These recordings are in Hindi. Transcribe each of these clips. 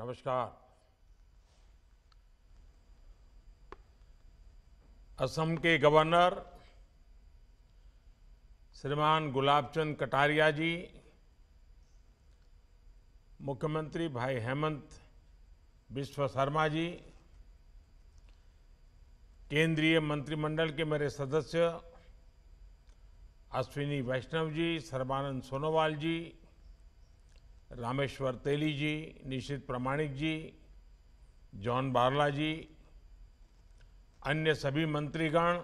नमस्कार असम के गवर्नर श्रीमान गुलाबचंद कटारिया जी मुख्यमंत्री भाई हेमंत विश्व शर्मा जी केंद्रीय मंत्रिमंडल के मेरे सदस्य अश्विनी वैष्णव जी सर्बानंद सोनोवाल जी रामेश्वर तेली जी निशित प्रमाणिक जी जॉन बारला जी अन्य सभी मंत्रीगण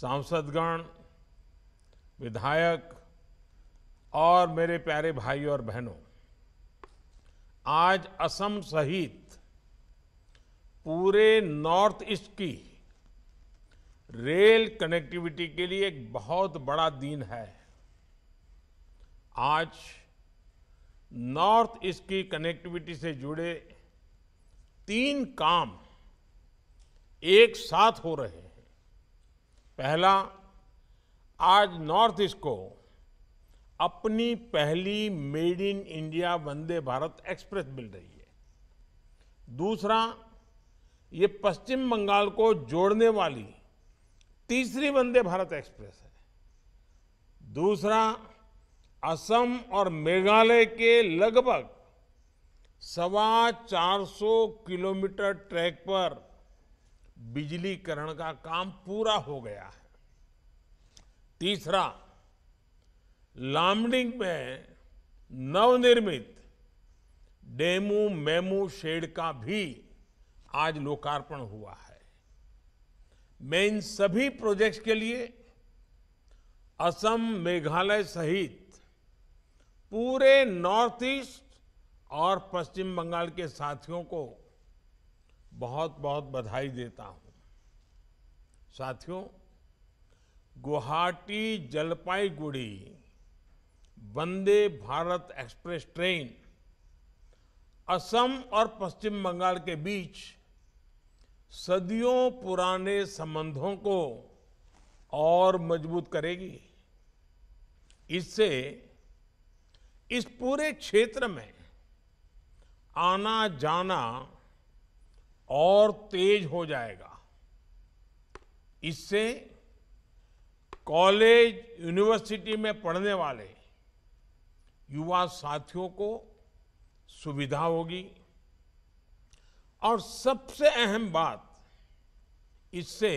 सांसदगण विधायक और मेरे प्यारे भाई और बहनों आज असम सहित पूरे नॉर्थ ईस्ट की रेल कनेक्टिविटी के लिए एक बहुत बड़ा दिन है आज नॉर्थ ईस्ट की कनेक्टिविटी से जुड़े तीन काम एक साथ हो रहे हैं पहला आज नॉर्थ ईस्ट को अपनी पहली made in India Vande Bharat express मिल रही है दूसरा ये पश्चिम बंगाल को जोड़ने वाली तीसरी वंदे भारत एक्सप्रेस है दूसरा असम और मेघालय के लगभग सवा सौ किलोमीटर ट्रैक पर बिजलीकरण का काम पूरा हो गया है तीसरा लामडिंग में नवनिर्मित डेमू मेमू शेड का भी आज लोकार्पण हुआ है मैं इन सभी प्रोजेक्ट्स के लिए असम मेघालय सहित पूरे नॉर्थ ईस्ट और पश्चिम बंगाल के साथियों को बहुत बहुत बधाई देता हूं साथियों गुवाहाटी जलपाईगुड़ी वंदे भारत एक्सप्रेस ट्रेन असम और पश्चिम बंगाल के बीच सदियों पुराने संबंधों को और मजबूत करेगी इससे इस पूरे क्षेत्र में आना जाना और तेज हो जाएगा इससे कॉलेज यूनिवर्सिटी में पढ़ने वाले युवा साथियों को सुविधा होगी और सबसे अहम बात इससे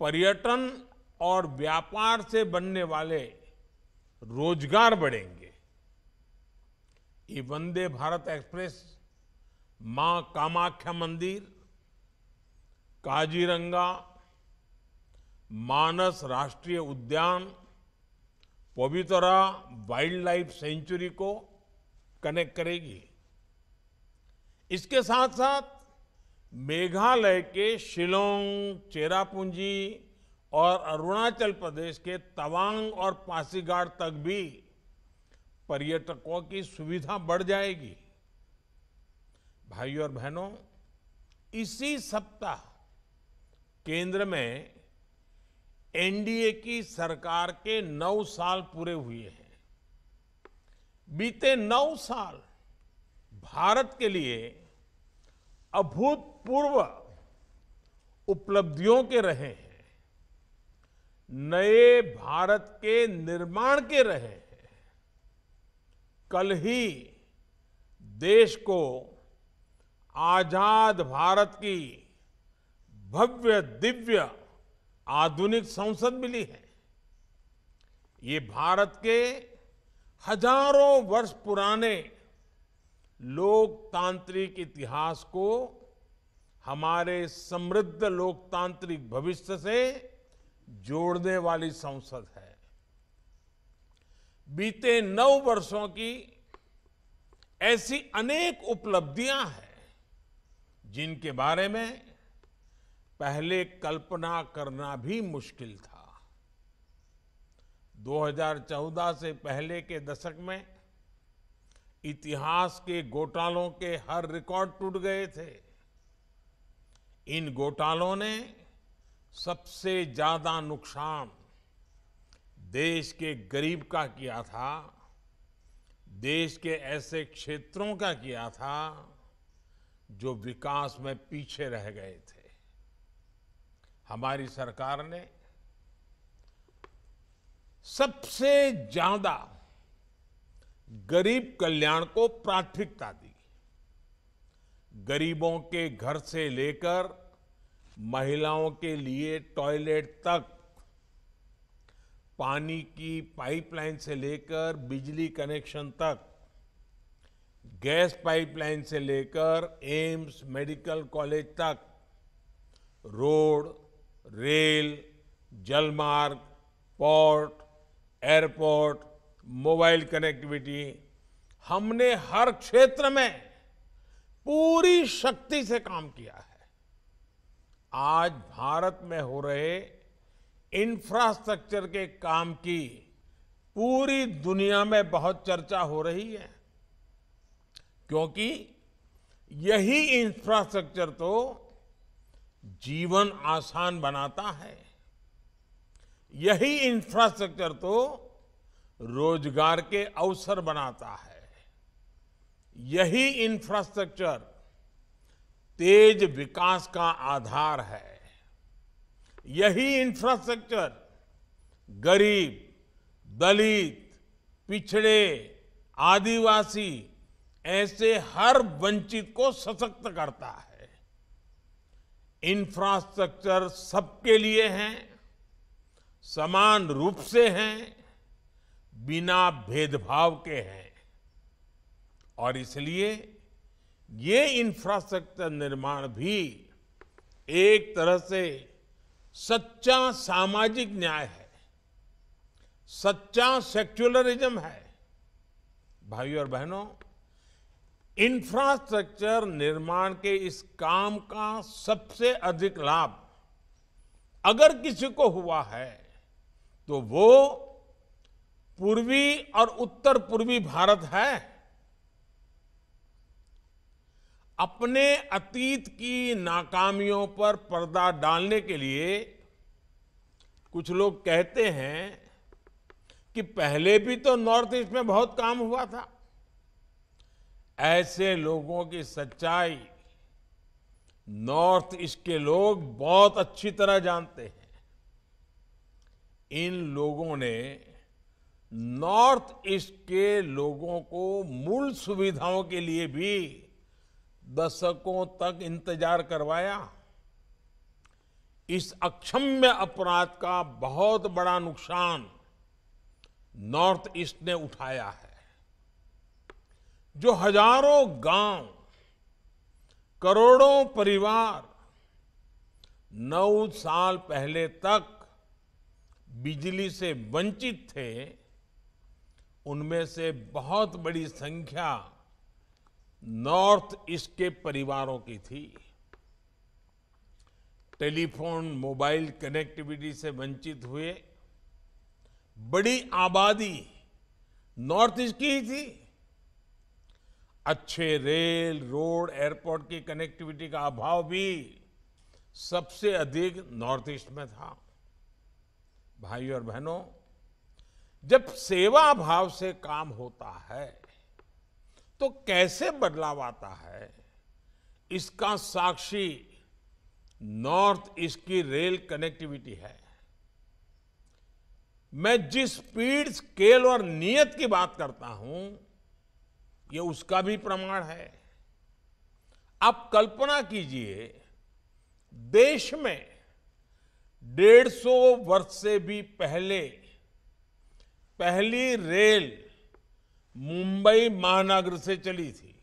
पर्यटन और व्यापार से बनने वाले रोजगार बढ़ेंगे ये वंदे भारत एक्सप्रेस मां कामाख्या मंदिर काजीरंगा मानस राष्ट्रीय उद्यान पवित्रा वाइल्ड लाइफ सेंचुरी को कनेक्ट करेगी इसके साथ साथ मेघालय के शिलोंग चेरापूंजी और अरुणाचल प्रदेश के तवांग और पासीघाट तक भी पर्यटकों की सुविधा बढ़ जाएगी भाइयों और बहनों इसी सप्ताह केंद्र में एनडीए की सरकार के नौ साल पूरे हुए हैं बीते नौ साल भारत के लिए अभूतपूर्व उपलब्धियों के रहे हैं नए भारत के निर्माण के रहे हैं कल ही देश को आजाद भारत की भव्य दिव्य आधुनिक संसद मिली है ये भारत के हजारों वर्ष पुराने लोकतांत्रिक इतिहास को हमारे समृद्ध लोकतांत्रिक भविष्य से जोड़ने वाली संसद है बीते नौ वर्षों की ऐसी अनेक उपलब्धियां हैं जिनके बारे में पहले कल्पना करना भी मुश्किल था 2014 से पहले के दशक में इतिहास के घोटालों के हर रिकॉर्ड टूट गए थे इन घोटालों ने सबसे ज्यादा नुकसान देश के गरीब का किया था देश के ऐसे क्षेत्रों का किया था जो विकास में पीछे रह गए थे हमारी सरकार ने सबसे ज्यादा गरीब कल्याण को प्राथमिकता दी गरीबों के घर से लेकर महिलाओं के लिए टॉयलेट तक पानी की पाइपलाइन से लेकर बिजली कनेक्शन तक गैस पाइपलाइन से लेकर एम्स मेडिकल कॉलेज तक रोड रेल जलमार्ग पोर्ट एयरपोर्ट मोबाइल कनेक्टिविटी हमने हर क्षेत्र में पूरी शक्ति से काम किया है आज भारत में हो रहे इंफ्रास्ट्रक्चर के काम की पूरी दुनिया में बहुत चर्चा हो रही है क्योंकि यही इंफ्रास्ट्रक्चर तो जीवन आसान बनाता है यही इंफ्रास्ट्रक्चर तो रोजगार के अवसर बनाता है यही इंफ्रास्ट्रक्चर तेज विकास का आधार है यही इंफ्रास्ट्रक्चर गरीब दलित पिछड़े आदिवासी ऐसे हर वंचित को सशक्त करता है इंफ्रास्ट्रक्चर सबके लिए है समान रूप से हैं बिना भेदभाव के हैं और इसलिए ये इंफ्रास्ट्रक्चर निर्माण भी एक तरह से सच्चा सामाजिक न्याय है सच्चा सेक्युलरिज्म है भाइयों और बहनों इंफ्रास्ट्रक्चर निर्माण के इस काम का सबसे अधिक लाभ अगर किसी को हुआ है तो वो पूर्वी और उत्तर पूर्वी भारत है अपने अतीत की नाकामियों पर पर्दा डालने के लिए कुछ लोग कहते हैं कि पहले भी तो नॉर्थ ईस्ट में बहुत काम हुआ था ऐसे लोगों की सच्चाई नॉर्थ ईस्ट के लोग बहुत अच्छी तरह जानते हैं इन लोगों ने नॉर्थ ईस्ट के लोगों को मूल सुविधाओं के लिए भी दशकों तक इंतजार करवाया इस अक्षम्य अपराध का बहुत बड़ा नुकसान नॉर्थ ईस्ट ने उठाया है जो हजारों गांव करोड़ों परिवार नौ साल पहले तक बिजली से वंचित थे उनमें से बहुत बड़ी संख्या नॉर्थ ईस्ट के परिवारों की थी टेलीफोन मोबाइल कनेक्टिविटी से वंचित हुए बड़ी आबादी नॉर्थ ईस्ट की ही थी अच्छे रेल रोड एयरपोर्ट की कनेक्टिविटी का अभाव भी सबसे अधिक नॉर्थ ईस्ट में था भाइयों और बहनों जब सेवा भाव से काम होता है तो कैसे बदलाव आता है इसका साक्षी नॉर्थ ईस्ट की रेल कनेक्टिविटी है मैं जिस स्पीड स्केल और नियत की बात करता हूं यह उसका भी प्रमाण है आप कल्पना कीजिए देश में डेढ़ सौ वर्ष से भी पहले पहली रेल मुंबई महानगर से चली थी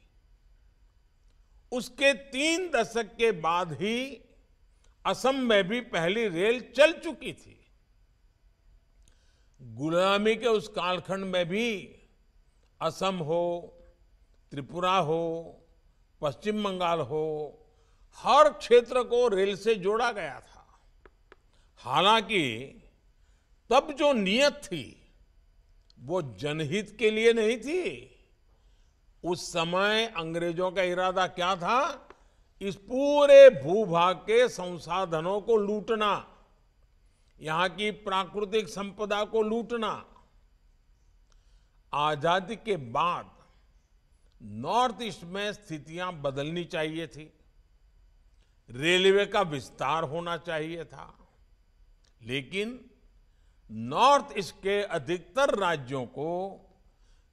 उसके तीन दशक के बाद ही असम में भी पहली रेल चल चुकी थी गुलामी के उस कालखंड में भी असम हो त्रिपुरा हो पश्चिम बंगाल हो हर क्षेत्र को रेल से जोड़ा गया था हालांकि तब जो नियत थी वो जनहित के लिए नहीं थी उस समय अंग्रेजों का इरादा क्या था इस पूरे भूभाग के संसाधनों को लूटना यहां की प्राकृतिक संपदा को लूटना आजादी के बाद नॉर्थ ईस्ट में स्थितियां बदलनी चाहिए थी रेलवे का विस्तार होना चाहिए था लेकिन नॉर्थ ईस्ट के अधिकतर राज्यों को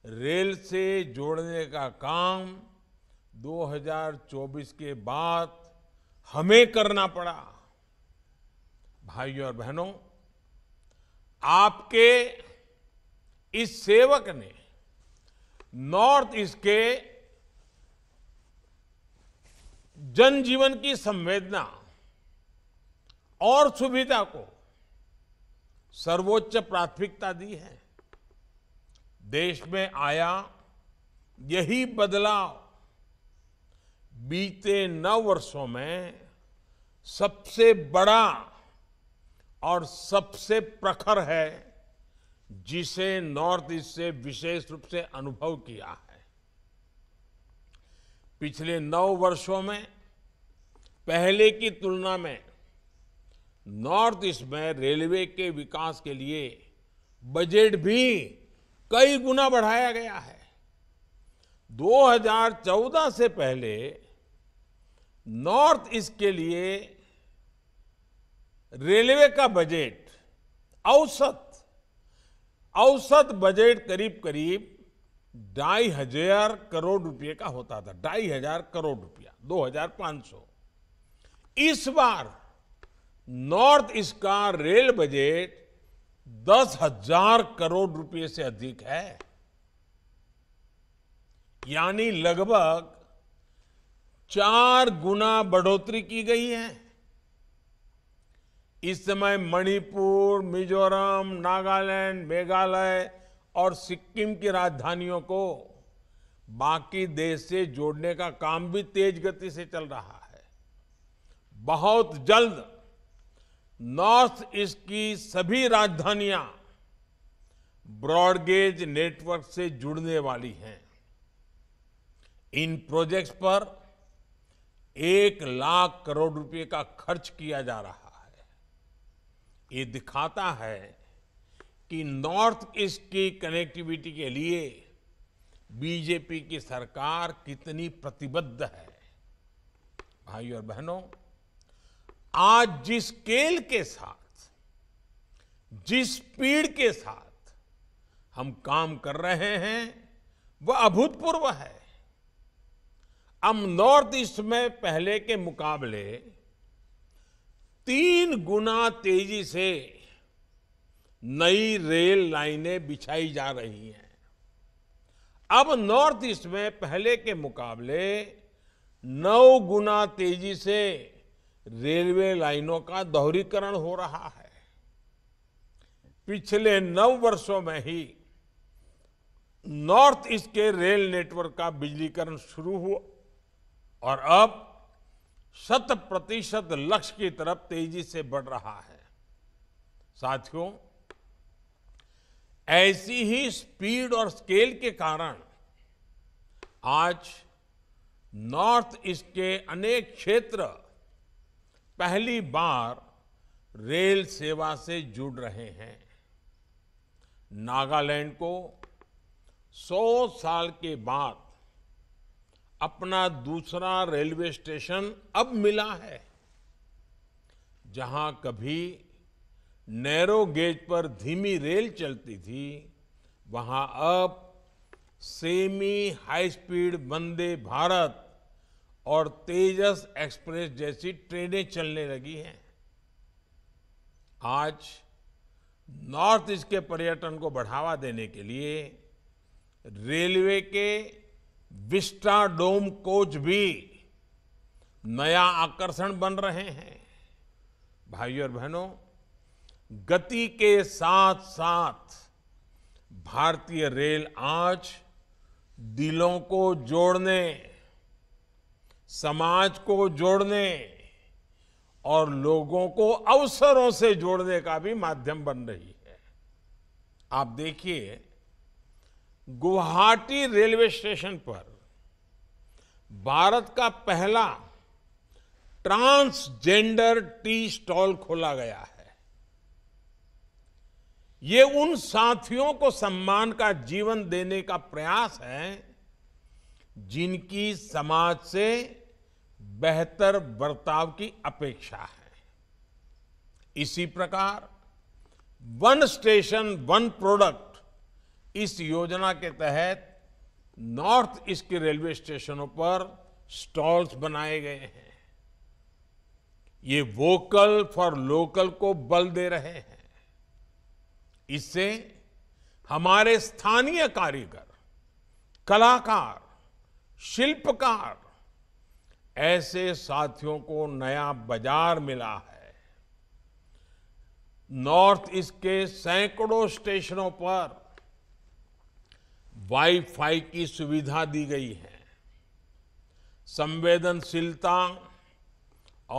रेल से जोड़ने का काम 2024 के बाद हमें करना पड़ा भाइयों और बहनों आपके इस सेवक ने नॉर्थ ईस्ट के जनजीवन की संवेदना और सुविधा को सर्वोच्च प्राथमिकता दी है देश में आया यही बदलाव बीते नौ वर्षों में सबसे बड़ा और सबसे प्रखर है जिसे नॉर्थ ईस्ट से विशेष रूप से अनुभव किया है पिछले नौ वर्षों में पहले की तुलना में नॉर्थ ईस्ट में रेलवे के विकास के लिए बजट भी कई गुना बढ़ाया गया है 2014 से पहले नॉर्थ ईस्ट के लिए रेलवे का बजट औसत औसत बजट करीब करीब ढाई हजार करोड़ रुपए का होता था ढाई हजार करोड़ रुपया 2500 इस बार नॉर्थ ईस्ट का रेल बजट दस हजार करोड़ रुपए से अधिक है यानी लगभग चार गुना बढ़ोतरी की गई है इस समय मणिपुर मिजोरम नागालैंड मेघालय और सिक्किम की राजधानियों को बाकी देश से जोड़ने का काम भी तेज गति से चल रहा है बहुत जल्द नॉर्थ ईस्ट की सभी राजधानियां ब्रॉडगेज नेटवर्क से जुड़ने वाली हैं इन प्रोजेक्ट्स पर एक लाख करोड़ रुपए का खर्च किया जा रहा है ये दिखाता है कि नॉर्थ ईस्ट की कनेक्टिविटी के लिए बीजेपी की सरकार कितनी प्रतिबद्ध है भाइयों और बहनों आज जिस केल के साथ जिस स्पीड के साथ हम काम कर रहे हैं वह अभूतपूर्व है हम नॉर्थ ईस्ट में पहले के मुकाबले तीन गुना तेजी से नई रेल लाइनें बिछाई जा रही हैं अब नॉर्थ ईस्ट में पहले के मुकाबले नौ गुना तेजी से रेलवे लाइनों का दोहरीकरण हो रहा है पिछले नौ वर्षों में ही नॉर्थ ईस्ट के रेल नेटवर्क का बिजलीकरण शुरू हुआ और अब शत प्रतिशत लक्ष्य की तरफ तेजी से बढ़ रहा है साथियों ऐसी ही स्पीड और स्केल के कारण आज नॉर्थ ईस्ट के अनेक क्षेत्र पहली बार रेल सेवा से जुड़ रहे हैं नागालैंड को 100 साल के बाद अपना दूसरा रेलवे स्टेशन अब मिला है जहां कभी नैरो गेज पर धीमी रेल चलती थी वहां अब semi high speed Vande Bharat और तेजस एक्सप्रेस जैसी ट्रेनें चलने लगी हैं आज नॉर्थ ईस्ट के पर्यटन को बढ़ावा देने के लिए रेलवे के विस्टा डोम कोच भी नया आकर्षण बन रहे हैं भाइयों और बहनों गति के साथ साथ भारतीय रेल आज दिलों को जोड़ने समाज को जोड़ने और लोगों को अवसरों से जोड़ने का भी माध्यम बन रही है आप देखिए गुवाहाटी रेलवे स्टेशन पर भारत का पहला ट्रांसजेंडर टी स्टॉल खोला गया है ये उन साथियों को सम्मान का जीवन देने का प्रयास है जिनकी समाज से बेहतर बर्ताव की अपेक्षा है इसी प्रकार वन स्टेशन वन प्रोडक्ट इस योजना के तहत नॉर्थ ईस्ट के रेलवे स्टेशनों पर स्टॉल्स बनाए गए हैं ये वोकल फॉर लोकल को बल दे रहे हैं इससे हमारे स्थानीय कारीगर कलाकार शिल्पकार ऐसे साथियों को नया बाजार मिला है नॉर्थ ईस्ट के सैकड़ों स्टेशनों पर वाईफाई की सुविधा दी गई है संवेदनशीलता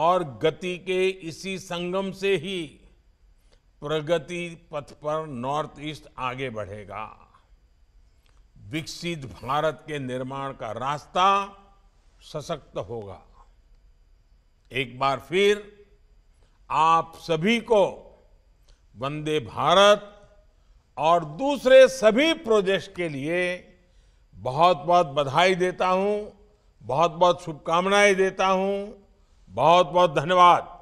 और गति के इसी संगम से ही प्रगति पथ पर नॉर्थ ईस्ट आगे बढ़ेगा विकसित भारत के निर्माण का रास्ता सशक्त होगा एक बार फिर आप सभी को वंदे भारत और दूसरे सभी प्रोजेक्ट के लिए बहुत बहुत बधाई देता हूं बहुत बहुत शुभकामनाएं देता हूं बहुत बहुत धन्यवाद